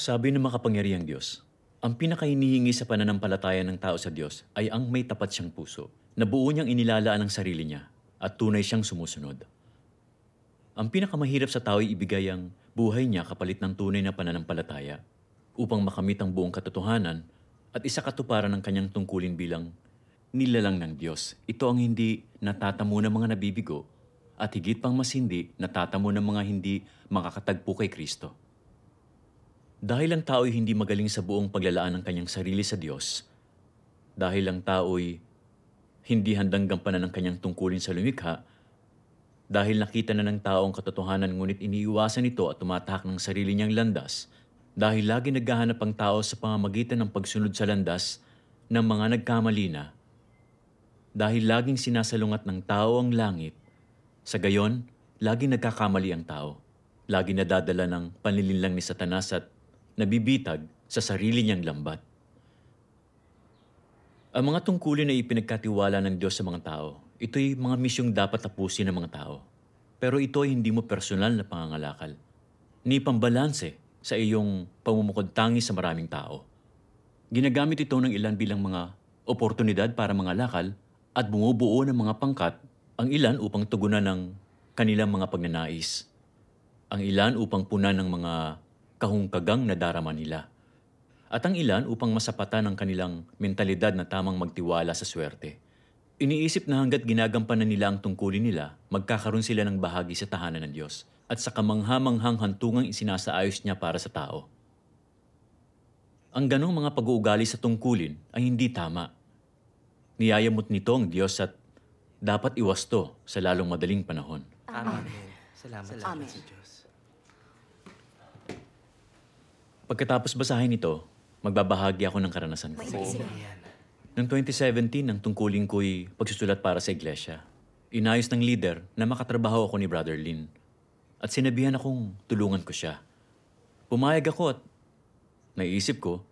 Sabi ng makapangyarihang Diyos, ang pinakainihingi sa pananampalataya ng tao sa Diyos ay ang may tapat siyang puso, na buo niyang inilalaan ang sarili niya at tunay siyang sumusunod. Ang pinakamahirap sa tao ay ibigay ang buhay niya kapalit ng tunay na pananampalataya upang makamit ang buong katotohanan at isa katuparan ng kanyang tungkulin bilang nilalang ng Diyos. Ito ang hindi natatamo ng mga nabibigo at higit pang mas hindi natatamo ng mga hindi makakatagpo kay Kristo. Dahil ang tao'y hindi magaling sa buong paglalaan ng kanyang sarili sa Diyos, dahil ang tao'y hindi handang gampanan ng kanyang tungkulin sa lumikha, dahil nakita na ng tao ang katotohanan ngunit iniiwasan ito at tumatahak ng sarili niyang landas, dahil lagi naghahanap ang tao sa pamamagitan ng pagsunod sa landas ng mga nagkamali na, dahil laging sinasalungat ng tao ang langit, sa gayon, lagi nagkakamali ang tao, lagi nadadala ng panlilinlang ni Satanas at nabibitag sa sarili niyang lambat. Ang mga tungkulin na ipinagkatiwala ng Diyos sa mga tao, ito'y mga misyong dapat tapusin ng mga tao. Pero ito ay hindi mo personal na pangangalakal, ni pambalanse sa iyong pamumukod tangi sa maraming tao. Ginagamit ito ng ilan bilang mga oportunidad para mga mangalakal at bumubuo ng mga pangkat ang ilan upang tugunan ng kanilang mga pagnanais. Ang ilan upang punan ng mga kahungkagang nadarama nila. At ang ilan upang masapatan ang kanilang mentalidad na tamang magtiwala sa swerte. Iniisip na hanggat ginagampanan nila ang tungkulin nila, magkakaroon sila ng bahagi sa tahanan ng Diyos at sa kamanghamanghang hantungang isinasaayos niya para sa tao. Ang ganong mga pag-uugali sa tungkulin ay hindi tama. Niyayamot nito ang Diyos at dapat iwasto sa lalong madaling panahon. Amen. Amen. Salamat, Salamat. Amen. sa Diyos. Pagkatapos basahin ito, magbabahagi ako ng karanasan ko. Noong 2017, ang tungkulin ko'y pagsusulat para sa iglesia. Inayos ng leader na makatrabaho ako ni Brother Lin. At sinabihan akong tulungan ko siya. Pumayag ako at naisip ko,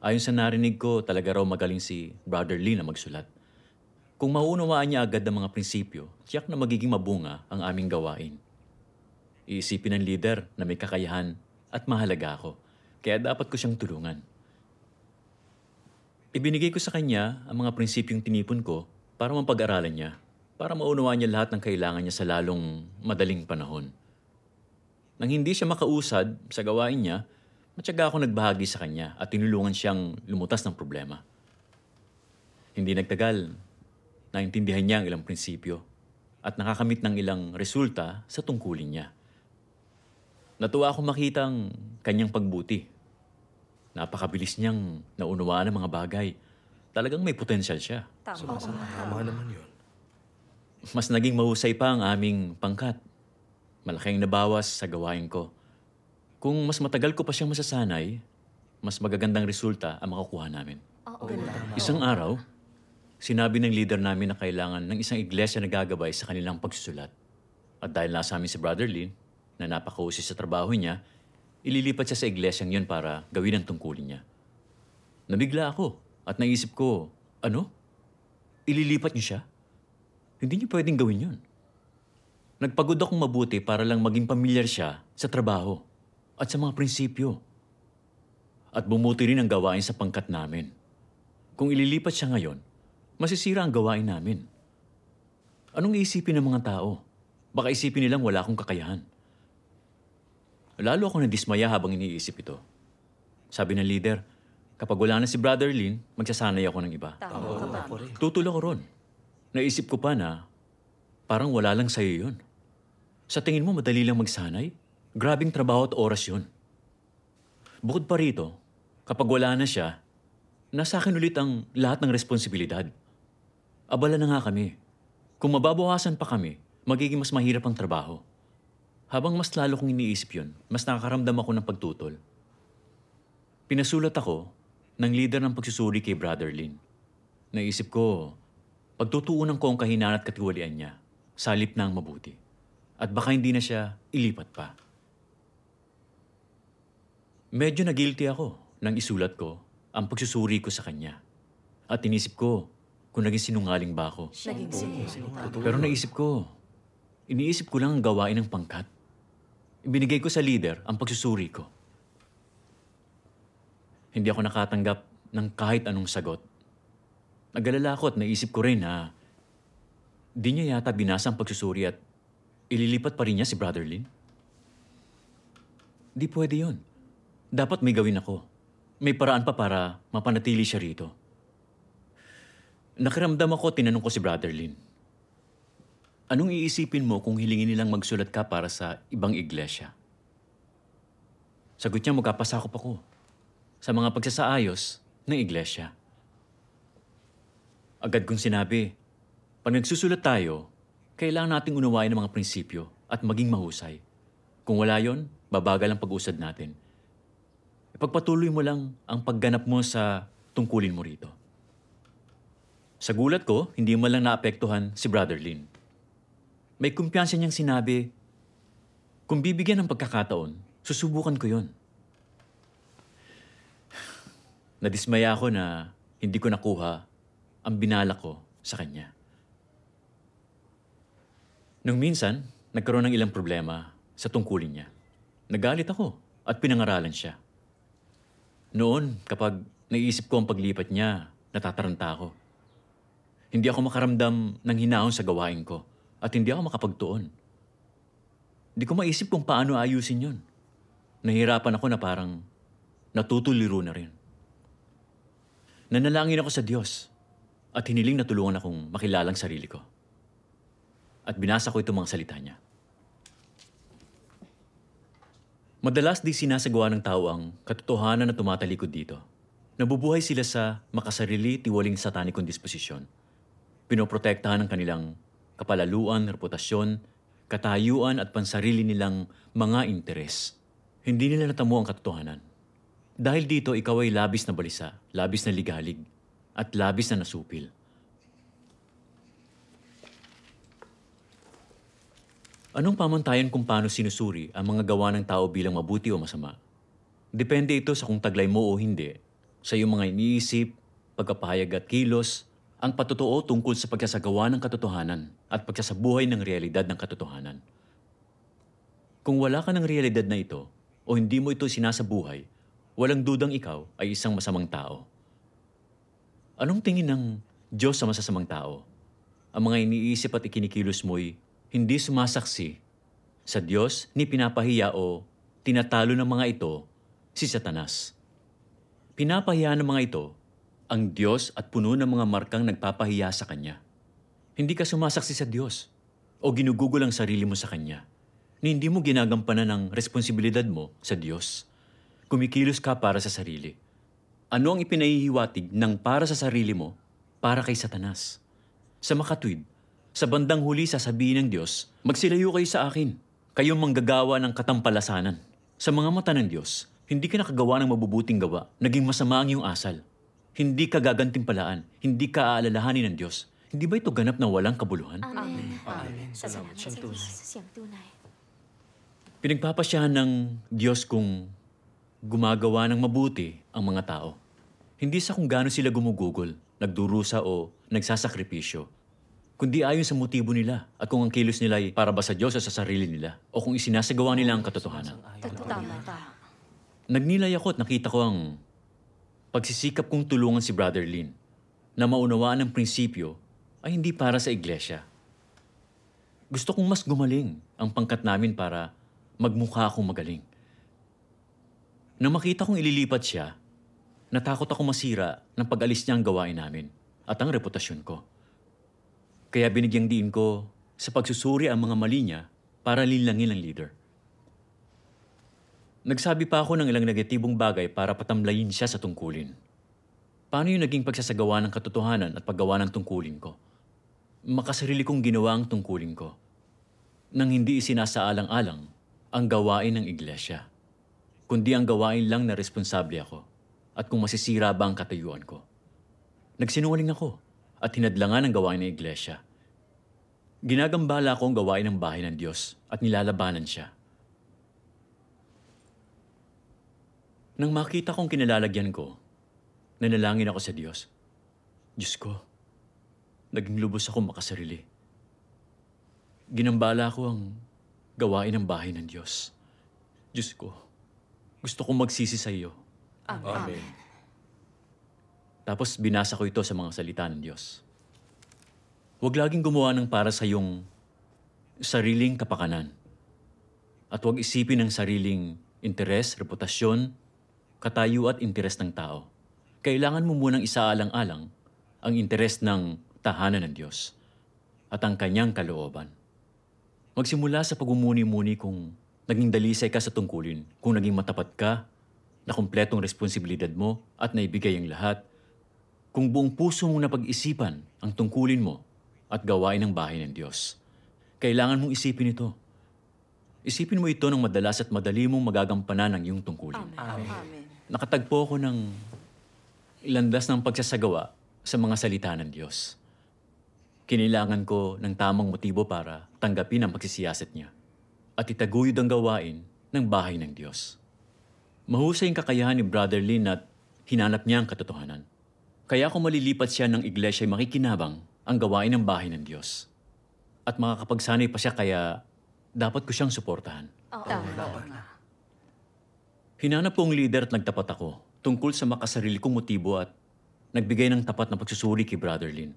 ayon sa narinig ko, talaga raw magaling si Brother Lin na magsulat. Kung maunawaan niya agad ang mga prinsipyo, tiyak na magiging mabunga ang aming gawain. Iisipin ng leader na may kakayahan at mahalaga ako. Kaya dapat ko siyang tulungan. Ibinigay ko sa kanya ang mga prinsipyong tinipon ko para mapag-aralan niya, para maunawaan niya lahat ng kailangan niya sa lalong madaling panahon. Nang hindi siya makausad sa gawain niya, matyaga ako nagbahagi sa kanya at tinulungan siyang lumutas ng problema. Hindi nagtagal, naintindihan niya ang ilang prinsipyo at nakakamit ng ilang resulta sa tungkulin niya. Natuwa akong makita ang kanyang pagbuti Napakabilis niyang naunawaan ang mga bagay. Talagang may potensyal siya. Tama. So, tama naman yun. Mas naging mahusay pa ang aming pangkat. Malaking nabawas sa gawain ko. Kung mas matagal ko pa siyang masasanay, mas magagandang resulta ang makukuha namin. Oo, oh, oh, Isang araw, sinabi ng leader namin na kailangan ng isang iglesia na gagabay sa kanilang pagsusulat. At dahil nasa amin si Brother Lin, na napakausis sa trabaho niya, ililipat siya sa iglesyang yun para gawin ang tungkulin niya. Nabigla ako at naisip ko, ano? Ililipat niyo siya? Hindi niyo pwedeng gawin yun. Nagpagod akong mabuti para lang maging pamilyar siya sa trabaho at sa mga prinsipyo. At bumuti rin ang gawain sa pangkat namin. Kung ililipat siya ngayon, masisira ang gawain namin. Anong iisipin ng mga tao? Baka isipin nilang wala akong kakayahan. Lalo ako nadismaya habang iniisip ito. Sabi ng leader, kapag wala na si Brother Lin, magsasanay ako ng iba. Tama oh, ka Tutulong ako ron. Naisip ko pa na parang wala lang sa'yo yun. Sa tingin mo, madali lang magsanay? Grabing trabaho at oras yun. Bukod pa rito, kapag wala na siya, nasa akin ulit ang lahat ng responsibilidad. Abala na nga kami. Kung mababawasan pa kami, magiging mas mahirap ang trabaho. Habang mas lalo kong iniisip yun, mas nakakaramdam ako ng pagtutol. Pinasulat ako ng leader ng pagsusuri kay Brother Lin. Naisip ko, pagtutuunan ko ang kahinaan at katiwalian niya, salip na ang mabuti. At baka hindi na siya ilipat pa. Medyo na guilty ako nang isulat ko ang pagsusuri ko sa kanya. At inisip ko kung naging sinungaling ba ako. Naging sinungaling. Pero naisip ko, iniisip ko lang ang gawain ng pangkat. Ibinigay ko sa leader ang pagsusuri ko. Hindi ako nakatanggap ng kahit anong sagot. Nagalala ako at naisip ko rin na di niya yata binasa ang pagsusuri at ililipat pa rin niya si Brother Lin. Di pwede yon. Dapat may gawin ako. May paraan pa para mapanatili siya rito. Nakiramdam ako, tinanong ko si Brother Lin. Anong iisipin mo kung hilingin nilang magsulat ka para sa ibang iglesia? Sagot niya, magkapasakop ako sa mga pagsasaayos ng iglesia. Agad kong sinabi, pag nagsusulat tayo, kailangan nating unawain ang mga prinsipyo at maging mahusay. Kung wala yon, babagal ang pag-usad natin. Ipagpatuloy mo lang ang pagganap mo sa tungkulin mo rito. Sa gulat ko, hindi mo lang naapektuhan si Brother Lynn. May kumpiyansa niyang sinabi, kung bibigyan ng pagkakataon, susubukan ko yon. Nadismaya ako na hindi ko nakuha ang binala ko sa kanya. Nung minsan, nagkaroon ng ilang problema sa tungkulin niya. Nagalit ako at pinangaralan siya. Noon, kapag naiisip ko ang paglipat niya, natataranta ako. Hindi ako makaramdam ng hinaon sa gawain ko at hindi ako makapagtuon. Hindi ko maisip kung paano ayusin yun. Nahirapan ako na parang natutuliro na rin. Nanalangin ako sa Diyos at hiniling na tulungan akong makilalang sarili ko. At binasa ko itong mga salita niya. Madalas di sinasagawa ng tao ang katotohanan na tumatalikod dito. Nabubuhay sila sa makasarili tiwaling satanikong disposisyon. Pinoprotektahan ng kanilang kapalaluan, reputasyon, katayuan at pansarili nilang mga interes. Hindi nila natamo ang katotohanan. Dahil dito, ikaw ay labis na balisa, labis na ligalig, at labis na nasupil. Anong pamantayan kung paano sinusuri ang mga gawa ng tao bilang mabuti o masama? Depende ito sa kung taglay mo o hindi, sa iyong mga iniisip, pagkapahayag at kilos, ang patutuo tungkol sa pagkasagawa ng katotohanan at pagkasabuhay ng realidad ng katotohanan. Kung wala ka ng realidad na ito o hindi mo ito sinasabuhay, walang dudang ikaw ay isang masamang tao. Anong tingin ng Diyos sa masasamang tao? Ang mga iniisip at ikinikilos mo'y hindi sumasaksi sa Diyos ni pinapahiya o tinatalo ng mga ito si Satanas. Pinapahiya ng mga ito ang Diyos at puno ng mga markang nagpapahiya sa Kanya. Hindi ka sumasaksi sa Diyos o ginugugol ang sarili mo sa Kanya na hindi mo ginagampanan ang responsibilidad mo sa Diyos. Kumikilos ka para sa sarili. Ano ang ipinahihiwatig ng para sa sarili mo para kay Satanas? Sa makatwid, sa bandang huli sasabihin ng Diyos, magsilayo kayo sa akin. Kayong manggagawa ng katampalasanan. Sa mga mata ng Diyos, hindi ka nakagawa ng mabubuting gawa, naging masama ang iyong asal. Hindi ka gagantimpalaan. Hindi ka aalalahanin ng Diyos. Hindi ba ito ganap na walang kabuluhan? Amen. Amen. Amen. Salamat, Salamat sa Diyos. Sa siyang tunay. Pinagpapasyahan ng Diyos kung gumagawa ng mabuti ang mga tao. Hindi sa kung gaano sila gumugugol, nagdurusa o nagsasakripisyo, kundi ayon sa motibo nila at kung ang kilos nila ay para ba sa Diyos o sa sarili nila o kung isinasagawa nila ang katotohanan. Totoo. Nagnilay ako at nakita ko ang pagsisikap kong tulungan si Brother Lin na maunawaan ang prinsipyo ay hindi para sa iglesia. Gusto kong mas gumaling ang pangkat namin para magmukha akong magaling. Nang makita kong ililipat siya, natakot ako masira ng pag-alis niya ang gawain namin at ang reputasyon ko. Kaya binigyang diin ko sa pagsusuri ang mga mali niya para linlangin ang leader. Nagsabi pa ako ng ilang negatibong bagay para patamlayin siya sa tungkulin. Paano yung naging pagsasagawa ng katotohanan at paggawa ng tungkulin ko? Makasarili kong ginawa ang tungkulin ko nang hindi isinasaalang-alang ang gawain ng iglesia, kundi ang gawain lang na responsable ako at kung masisira ba ang katayuan ko. Nagsinungaling ako at hinadlangan ang gawain ng iglesia. Ginagambala ko ang gawain ng bahay ng Diyos at nilalabanan siya. Nang makita kong kinalalagyan ko, nanalangin ako sa Diyos. Diyos ko, naging lubos ako makasarili. Ginambala ko ang gawain ng bahay ng Diyos. Diyos ko, gusto kong magsisi sa iyo. Amen. Amen. Tapos binasa ko ito sa mga salita ng Diyos. Huwag laging gumawa ng para sa iyong sariling kapakanan. At huwag isipin ang sariling interes, reputasyon, katayo at interes ng tao. Kailangan mo munang isaalang-alang ang interes ng tahanan ng Diyos at ang kanyang kalooban. Magsimula sa pagumuni-muni kung naging dalisay ka sa tungkulin, kung naging matapat ka, na kumpletong responsibilidad mo at naibigay ang lahat, kung buong puso mong napag-isipan ang tungkulin mo at gawain ng bahay ng Diyos. Kailangan mong isipin ito. Isipin mo ito ng madalas at madali mong magagampanan ang iyong tungkulin. Amen. Amen. Amen nakatagpo ako ng landas ng pagsasagawa sa mga salita ng Diyos. Kinilangan ko ng tamang motibo para tanggapin ang pagsisiyasat niya at itaguyod ang gawain ng bahay ng Diyos. Mahusay ang kakayahan ni Brother Lynn at hinanap niya ang katotohanan. Kaya kung malilipat siya ng iglesia ay makikinabang ang gawain ng bahay ng Diyos. At makakapagsanay pa siya kaya dapat ko siyang suportahan. Oo. Oh, Tama. Tama. Hinanap ko ang leader at nagtapat ako tungkol sa makasarili kong motibo at nagbigay ng tapat na pagsusuri kay Brother Lin.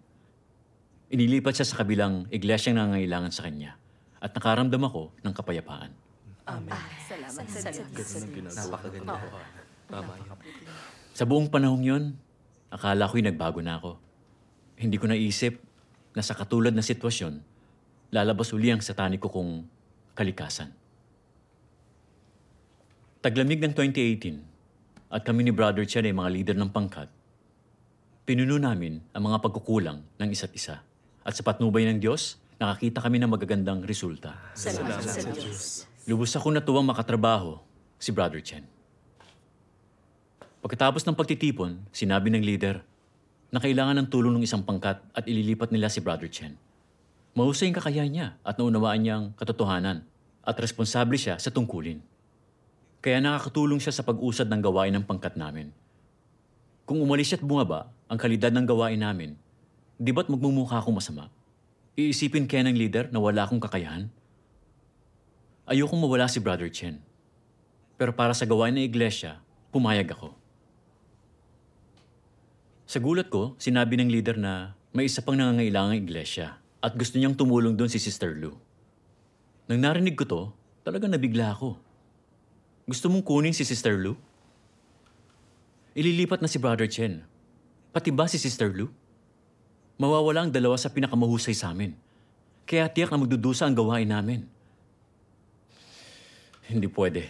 Inilipat siya sa kabilang iglesyang nangangailangan sa kanya at nakaramdam ako ng kapayapaan. Amen. Ah, salamat, sa Diyos. Napakaganda. Oh. Tama Sa buong panahong yon, akala ko'y nagbago na ako. Hindi ko naisip na sa katulad na sitwasyon, lalabas uli ang sataniko kong kalikasan. Taglamig ng 2018 at kami ni Brother Chen ay mga leader ng pangkat, pinuno namin ang mga pagkukulang ng isa't isa. At sa patnubay ng Diyos, nakakita kami ng magagandang resulta. Salamat sa Diyos. Lubos akong natuwang makatrabaho si Brother Chen. Pagkatapos ng pagtitipon, sinabi ng leader na kailangan ng tulong ng isang pangkat at ililipat nila si Brother Chen. Mahusay ang kakayahan niya at naunawaan niya ang katotohanan at responsable siya sa tungkulin. Kaya nakakatulong siya sa pag-usad ng gawain ng pangkat namin. Kung umalis siya at bumaba ang kalidad ng gawain namin, di ba't magmumukha akong masama? Iisipin kaya ng leader na wala akong kakayahan? Ayokong mawala si Brother Chen. Pero para sa gawain ng iglesia, pumayag ako. Sa gulat ko, sinabi ng leader na may isa pang nangangailangan ng iglesia at gusto niyang tumulong doon si Sister Lou. Nang narinig ko to, talaga nabigla ako. Gusto mong kunin si Sister Lou? Ililipat na si Brother Chen. Pati ba si Sister Lou? Mawawala ang dalawa sa pinakamahusay sa amin. Kaya tiyak na magdudusa ang gawain namin. Hindi pwede.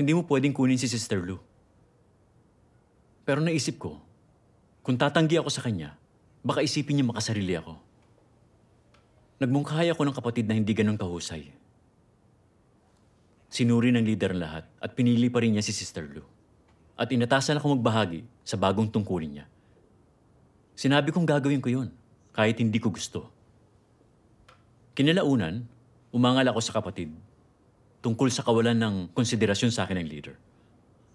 Hindi mo pwedeng kunin si Sister Lou. Pero naisip ko, kung tatanggi ako sa kanya, baka isipin niya makasarili ako. Nagmungkahay ako ng kapatid na hindi ganun kahusay. Sinuri ng leader ang lahat at pinili pa rin niya si Sister Lou. At inatasan ako magbahagi sa bagong tungkulin niya. Sinabi kong gagawin ko yun, kahit hindi ko gusto. Kinalaunan, umangal ako sa kapatid tungkol sa kawalan ng konsiderasyon sa akin ng leader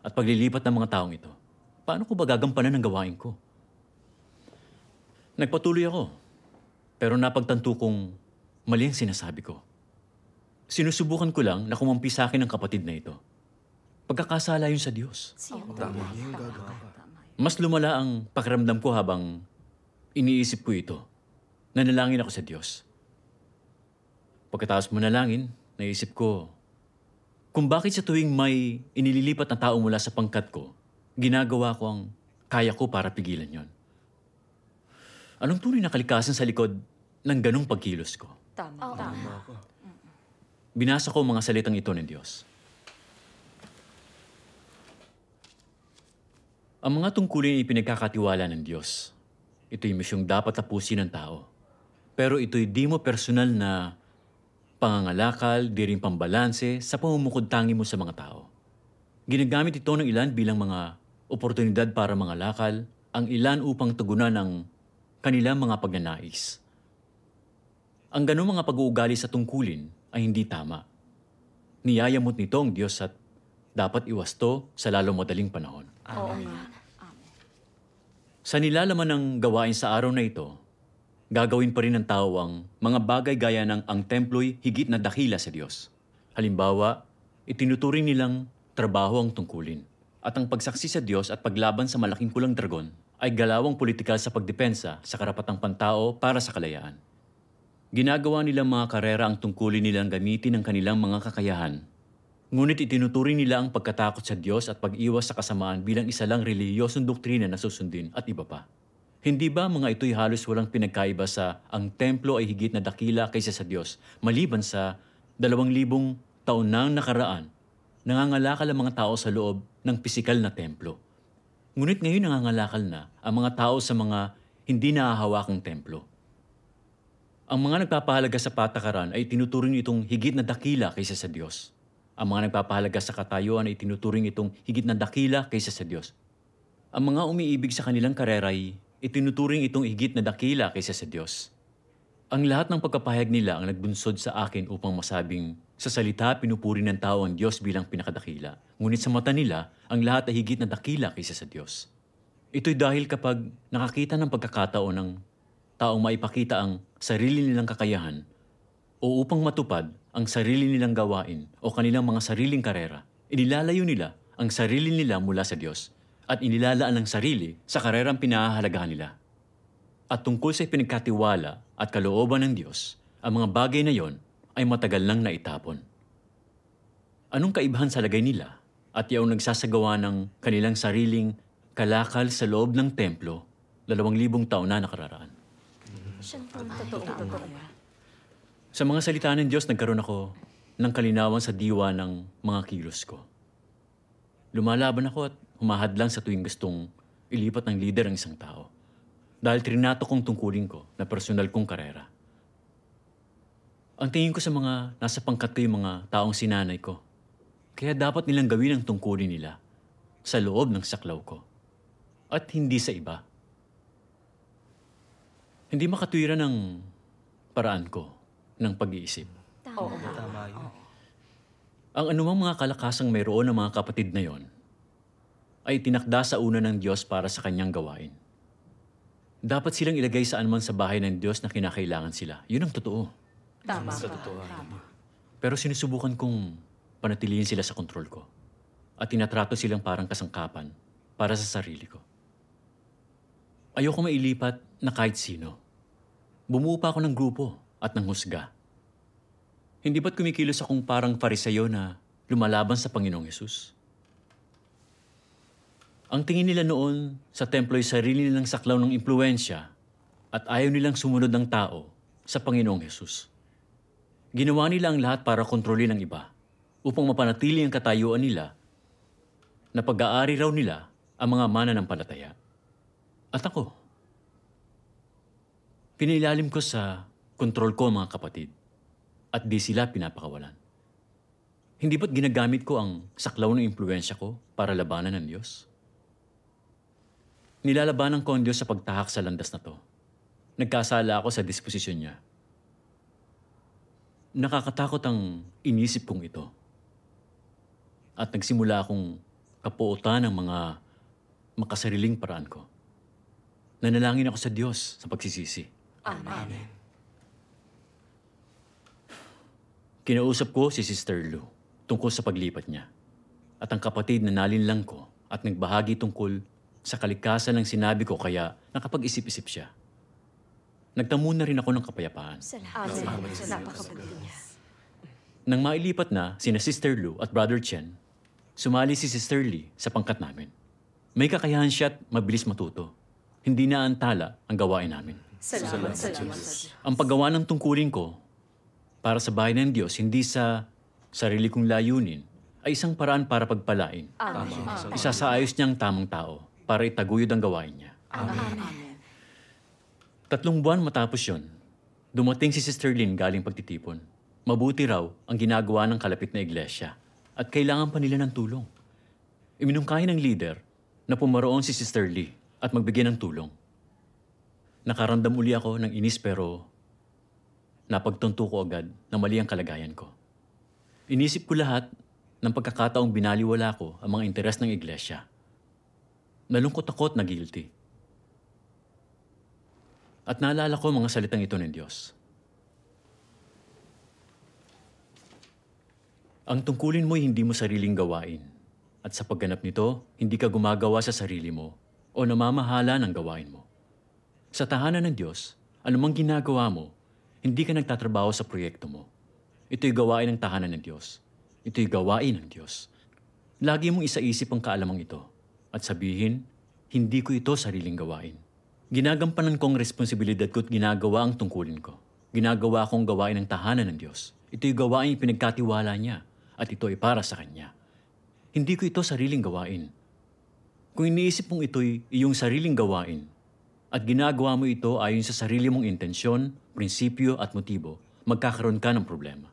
at paglilipat ng mga taong ito. Paano ko ba gagampanan ang gawain ko? Nagpatuloy ako, pero napagtanto kong mali ang sinasabi ko. Sinusubukan ko lang na kumampi sa akin ang kapatid na ito. Pagkakasala yun sa Diyos. tama. Mas lumala ang pakiramdam ko habang iniisip ko ito. Nanalangin ako sa Diyos. Pagkatapos mo nalangin, naisip ko, kung bakit sa tuwing may inililipat na tao mula sa pangkat ko, ginagawa ko ang kaya ko para pigilan yon. Anong tunay na kalikasan sa likod ng ganong pagkilos ko? Tama. tama. tama. Binasa ko ang mga salitang ito ng Diyos. Ang mga tungkulin ay pinagkakatiwala ng Diyos. Ito'y misyong dapat tapusin ng tao. Pero ito'y di mo personal na pangangalakal, di rin pambalanse sa pamumukod-tangi mo sa mga tao. Ginagamit ito ng ilan bilang mga oportunidad para mga lakal, ang ilan upang tugunan ang kanilang mga pagnanais. Ang ganong mga pag-uugali sa tungkulin ay hindi tama. Niyayamot nito ang Diyos at dapat iwasto sa lalo madaling panahon. Amen. nga. Sa nilalaman ng gawain sa araw na ito, gagawin pa rin ng tao ang mga bagay gaya ng ang templo'y higit na dakila sa Diyos. Halimbawa, itinuturing nilang trabaho ang tungkulin. At ang pagsaksi sa Diyos at paglaban sa malaking kulang dragon ay galawang politikal sa pagdepensa sa karapatang pantao para sa kalayaan. Ginagawa nilang mga karera ang tungkulin nilang gamitin ang kanilang mga kakayahan. Ngunit itinuturing nila ang pagkatakot sa Diyos at pag-iwas sa kasamaan bilang isa lang reliyosong doktrina na susundin at iba pa. Hindi ba mga ito'y halos walang pinagkaiba sa ang templo ay higit na dakila kaysa sa Diyos, maliban sa dalawang libong taon nang nakaraan, nangangalakal ang mga tao sa loob ng pisikal na templo. Ngunit ngayon nangangalakal na ang mga tao sa mga hindi nahahawakang templo. Ang mga nagpapahalaga sa patakaran ay tinuturing itong higit na dakila kaysa sa Diyos. Ang mga nagpapahalaga sa katayuan ay tinuturing itong higit na dakila kaysa sa Diyos. Ang mga umiibig sa kanilang karera ay itinuturing itong higit na dakila kaysa sa Diyos. Ang lahat ng pagkapahayag nila ang nagbunsod sa akin upang masabing, sa salita pinupuri ng tao ang Diyos bilang pinakadakila, ngunit sa mata nila, ang lahat ay higit na dakila kaysa sa Diyos. Ito'y dahil kapag nakakita ng pagkakataon ng taong maipakita ang sarili nilang kakayahan o upang matupad ang sarili nilang gawain o kanilang mga sariling karera, inilalayo nila ang sarili nila mula sa Diyos at inilalaan ang sarili sa karerang pinahahalagahan nila. At tungkol sa pinagkatiwala at kalooban ng Diyos, ang mga bagay na yon ay matagal nang naitapon. Anong kaibahan sa lagay nila at yaong nagsasagawa ng kanilang sariling kalakal sa loob ng templo dalawang libong taon na nakararaan? Sa mga salita ng Diyos, nagkaroon ako ng kalinawan sa diwa ng mga kilos ko. Lumalaban ako at humahadlang sa tuwing gustong ilipat ng lider ang isang tao. Dahil trinato kong tungkulin ko na personal kong karera. Ang tingin ko sa mga nasa pangkat ko yung mga taong sinanay ko. Kaya dapat nilang gawin ang tungkulin nila sa loob ng saklaw ko. At hindi sa iba. Hindi makatwiran ng paraan ko ng pag-iisip. Tama. Oo. Tama yun. Ang anumang mga kalakasang mayroon ng mga kapatid na yon ay tinakda sa una ng Diyos para sa kanyang gawain. Dapat silang ilagay saan man sa bahay ng Diyos na kinakailangan sila. Yun ang totoo. Tama ka. Totoo. Tama. Pero sinusubukan kong panatilihin sila sa kontrol ko at tinatrato silang parang kasangkapan para sa sarili ko. Ayoko mailipat na kahit sino. Bumuo pa ako ng grupo at ng husga. Hindi ba't kumikilos akong parang parisayo na lumalaban sa Panginoong Yesus? Ang tingin nila noon sa templo ay sarili nilang saklaw ng impluensya at ayaw nilang sumunod ng tao sa Panginoong Yesus. Ginawa nila ang lahat para kontrolin ang iba upang mapanatili ang katayuan nila na pag-aari raw nila ang mga mana ng palataya. At ako. Pinilalim ko sa kontrol ko mga kapatid. At di sila pinapakawalan. Hindi ba't ginagamit ko ang saklaw ng impluensya ko para labanan ng Diyos? Nilalabanan ko ang Diyos sa pagtahak sa landas na to. Nagkasala ako sa disposisyon niya. Nakakatakot ang inisip kong ito. At nagsimula akong kapuotan ng mga makasariling paraan ko. Nanalangin ako sa Diyos sa pagsisisi. Amen. Amen. Kinausap ko si Sister Lou tungkol sa paglipat niya at ang kapatid na nalinlang ko at nagbahagi tungkol sa kalikasan ng sinabi ko kaya nakapag-isip-isip siya. Nagtamo na rin ako ng kapayapaan. Salamat. Amen. Salamat. Salamat. Nang mailipat na sina Sister Lou at Brother Chen, sumali si Sister Lee sa pangkat namin. May kakayahan siya at mabilis matuto hindi na antala ang gawain namin. Salamat, salamat, salamat sa Diyos. Ang paggawa ng tungkulin ko para sa bahay ng Diyos, hindi sa sarili kong layunin, ay isang paraan para pagpalain. Amen. Amen. Isasaayos niya ang tamang tao para itaguyod ang gawain niya. Amen. Tatlong buwan matapos yon, dumating si Sister Lynn galing pagtitipon. Mabuti raw ang ginagawa ng kalapit na iglesia at kailangan pa nila ng tulong. Iminungkahi ng leader na pumaroon si Sister Lee at magbigay ng tulong. Nakarandam uli ako ng inis pero napagtunto ko agad na mali ang kalagayan ko. Inisip ko lahat ng pagkakataong binaliwala ko ang mga interes ng iglesia. Nalungkot ako at na guilty. At naalala ko mga salitang ito ng Diyos. Ang tungkulin mo'y hindi mo sariling gawain. At sa pagganap nito, hindi ka gumagawa sa sarili mo, o namamahala ng gawain mo. Sa tahanan ng Diyos, anumang ginagawa mo, hindi ka nagtatrabaho sa proyekto mo. Ito'y gawain ng tahanan ng Diyos. Ito'y gawain ng Diyos. Lagi mong isaisip ang kaalamang ito at sabihin, hindi ko ito sariling gawain. Ginagampanan ko ang responsibilidad ko at ginagawa ang tungkulin ko. Ginagawa kong gawain ng tahanan ng Diyos. Ito'y gawain pinagkatiwala niya at ito ay para sa Kanya. Hindi ko ito sariling gawain. Kung iniisip mong ito'y iyong sariling gawain at ginagawa mo ito ayon sa sarili mong intensyon, prinsipyo at motibo, magkakaroon ka ng problema.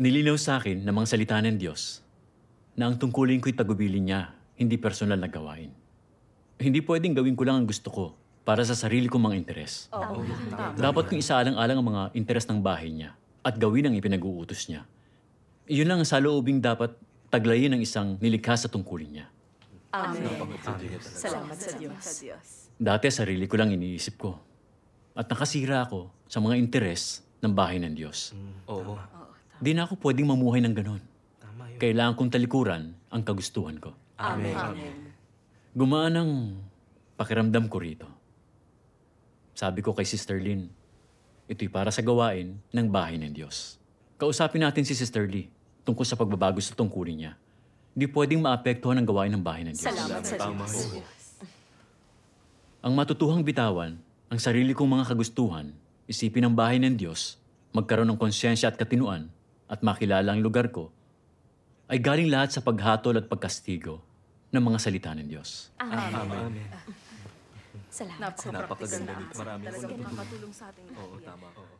Nilinaw sa akin ng mga salita ng Diyos na ang tungkulin ko'y tagubilin niya, hindi personal na gawain. Hindi pwedeng gawin ko lang ang gusto ko para sa sarili kong mga interes. Dapat kong isaalang-alang ang mga interes ng bahay niya at gawin ang ipinag-uutos niya. Iyon lang ang saloobing dapat taglayin ang isang nilikha sa tungkulin niya. Amen. Amen. Salamat sa Diyos. Dati sarili ko lang iniisip ko. At nakasira ako sa mga interes ng bahay ng Diyos. Mm, Oo. Di na ako pwedeng mamuhay ng ganun. Tama yun. Kailangan kong talikuran ang kagustuhan ko. Amen. Amen. Gumaan ang pakiramdam ko rito. Sabi ko kay Sister Lynn, ito'y para sa gawain ng bahay ng Diyos. Kausapin natin si Sister Lee tungkol sa pagbabago sa tungkulin niya. Hindi pwedeng maapektuhan ang gawain ng bahay ng Diyos. Salamat, Salamat sa Diyos. Ang matutuhang bitawan, ang sarili kong mga kagustuhan, isipin ang bahay ng Diyos, magkaroon ng konsyensya at katinuan, at makilala ang lugar ko, ay galing lahat sa paghatol at pagkastigo ng mga salita ng Diyos. Amen. Amen. Amen. Salamat. Napakaganda dito. Maraming salamat. Talagang makatulong sa ating Oo, tama. Oo.